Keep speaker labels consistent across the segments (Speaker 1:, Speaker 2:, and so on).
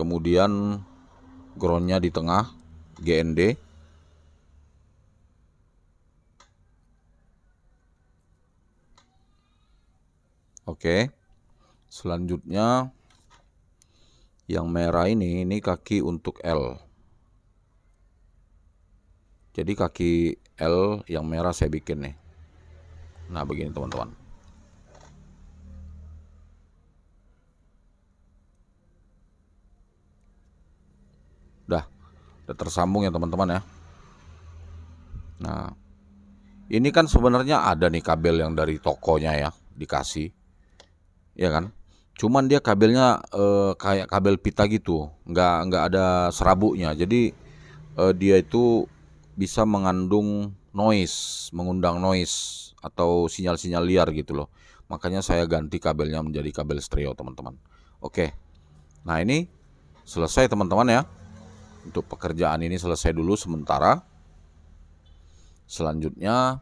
Speaker 1: kemudian groundnya di tengah GND oke selanjutnya yang merah ini ini kaki untuk L jadi kaki L yang merah saya bikin nih nah begini teman-teman tersambung ya teman-teman ya. Nah, ini kan sebenarnya ada nih kabel yang dari tokonya ya dikasih, ya kan? Cuman dia kabelnya e, kayak kabel pita gitu, nggak nggak ada serabutnya. Jadi e, dia itu bisa mengandung noise, mengundang noise atau sinyal-sinyal liar gitu loh. Makanya saya ganti kabelnya menjadi kabel stereo teman-teman. Oke, nah ini selesai teman-teman ya untuk pekerjaan ini selesai dulu sementara. Selanjutnya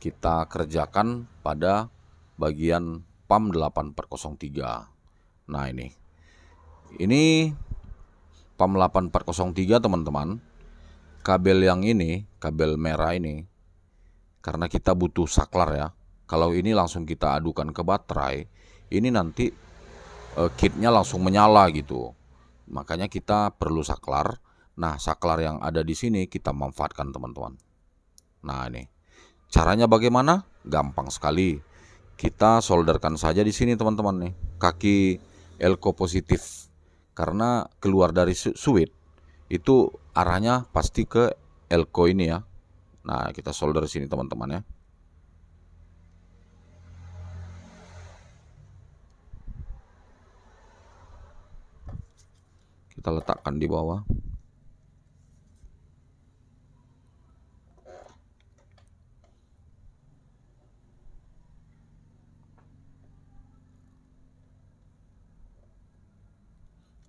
Speaker 1: kita kerjakan pada bagian PAM 8403. Nah ini, ini PAM 8403 teman-teman. Kabel yang ini, kabel merah ini, karena kita butuh saklar ya. Kalau ini langsung kita adukan ke baterai, ini nanti eh, kitnya langsung menyala gitu. Makanya kita perlu saklar. Nah, saklar yang ada di sini kita manfaatkan teman-teman. Nah, ini. Caranya bagaimana? Gampang sekali. Kita solderkan saja di sini teman-teman nih. Kaki elko positif. Karena keluar dari suit itu arahnya pasti ke elko ini ya. Nah, kita solder di sini teman-teman ya. kita letakkan di bawah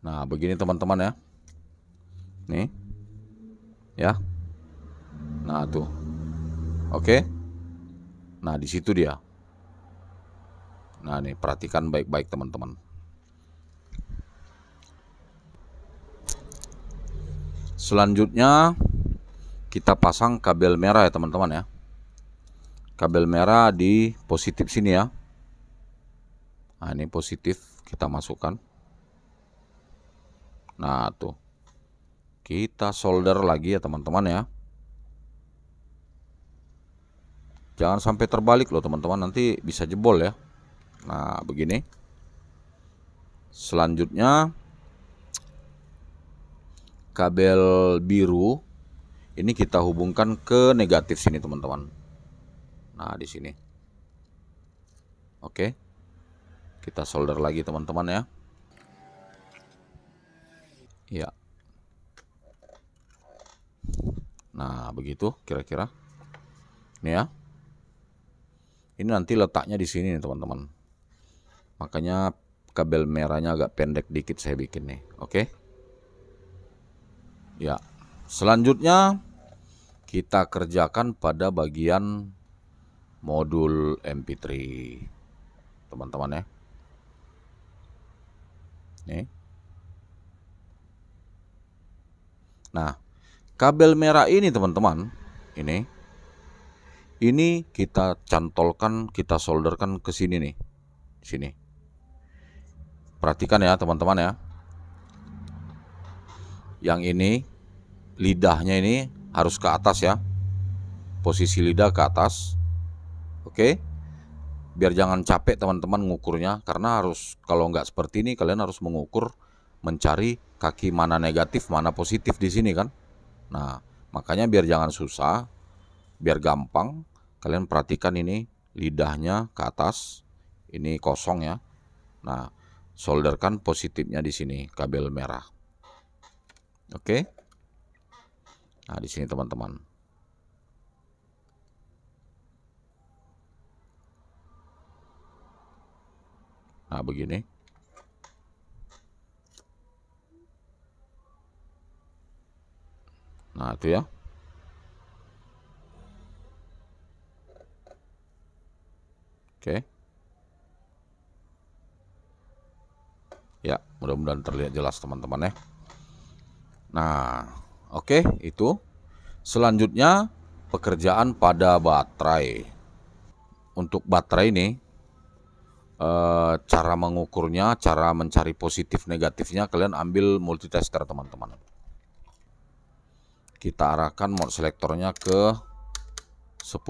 Speaker 1: Nah, begini teman-teman ya. Nih. Ya. Nah, tuh. Oke. Nah, di situ dia. Nah, nih perhatikan baik-baik teman-teman. selanjutnya kita pasang kabel merah ya teman-teman ya kabel merah di positif sini ya nah ini positif kita masukkan nah tuh kita solder lagi ya teman-teman ya jangan sampai terbalik loh teman-teman nanti bisa jebol ya nah begini selanjutnya kabel biru ini kita hubungkan ke negatif sini teman-teman nah di sini oke kita solder lagi teman-teman ya ya nah begitu kira-kira ini ya ini nanti letaknya di sini nih teman-teman makanya kabel merahnya agak pendek dikit saya bikin nih oke okay? Ya. Selanjutnya kita kerjakan pada bagian modul MP3. Teman-teman ya. Nih. Nah, kabel merah ini teman-teman, ini ini kita cantolkan, kita solderkan ke sini nih. Sini. Perhatikan ya teman-teman ya yang ini lidahnya ini harus ke atas ya posisi lidah ke atas oke biar jangan capek teman-teman ngukurnya karena harus kalau nggak seperti ini kalian harus mengukur mencari kaki mana negatif mana positif di sini kan nah makanya biar jangan susah biar gampang kalian perhatikan ini lidahnya ke atas ini kosong ya nah solderkan positifnya di sini kabel merah Oke. Nah, di sini teman-teman. Nah, begini. Nah, itu ya. Oke. Ya, mudah-mudahan terlihat jelas teman-teman ya. Nah, oke okay, itu. Selanjutnya pekerjaan pada baterai. Untuk baterai ini eh, cara mengukurnya, cara mencari positif negatifnya kalian ambil multitester teman-teman. Kita arahkan mode selektornya ke 10.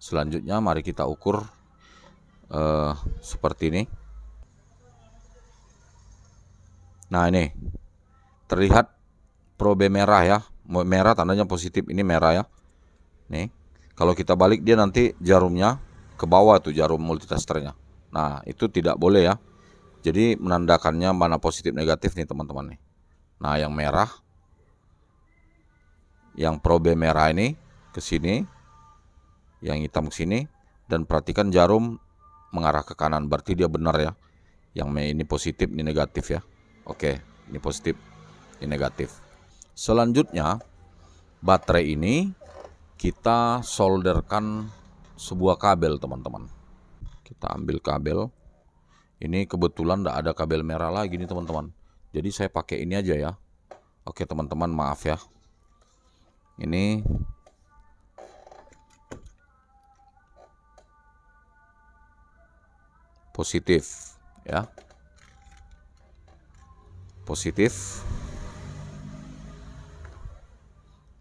Speaker 1: Selanjutnya mari kita ukur eh, seperti ini. Nah, ini terlihat probe merah ya. Merah tandanya positif, ini merah ya. Nih, kalau kita balik dia nanti jarumnya ke bawah tuh jarum multitesternya. Nah, itu tidak boleh ya. Jadi menandakannya mana positif negatif nih teman-teman nih. Nah, yang merah yang probe merah ini ke sini, yang hitam ke sini dan perhatikan jarum mengarah ke kanan berarti dia benar ya. Yang ini positif, ini negatif ya. Oke, ini positif berarti negatif. Selanjutnya, baterai ini kita solderkan sebuah kabel, teman-teman. Kita ambil kabel. Ini kebetulan tidak ada kabel merah lagi nih, teman-teman. Jadi saya pakai ini aja ya. Oke, teman-teman, maaf ya. Ini positif ya. Positif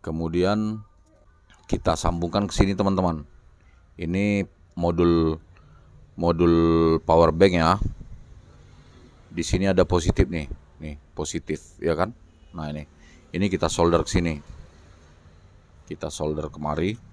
Speaker 1: Kemudian kita sambungkan ke sini teman-teman. Ini modul modul power bank ya. Di sini ada positif nih, nih positif ya kan. Nah ini, ini kita solder ke sini. Kita solder kemari.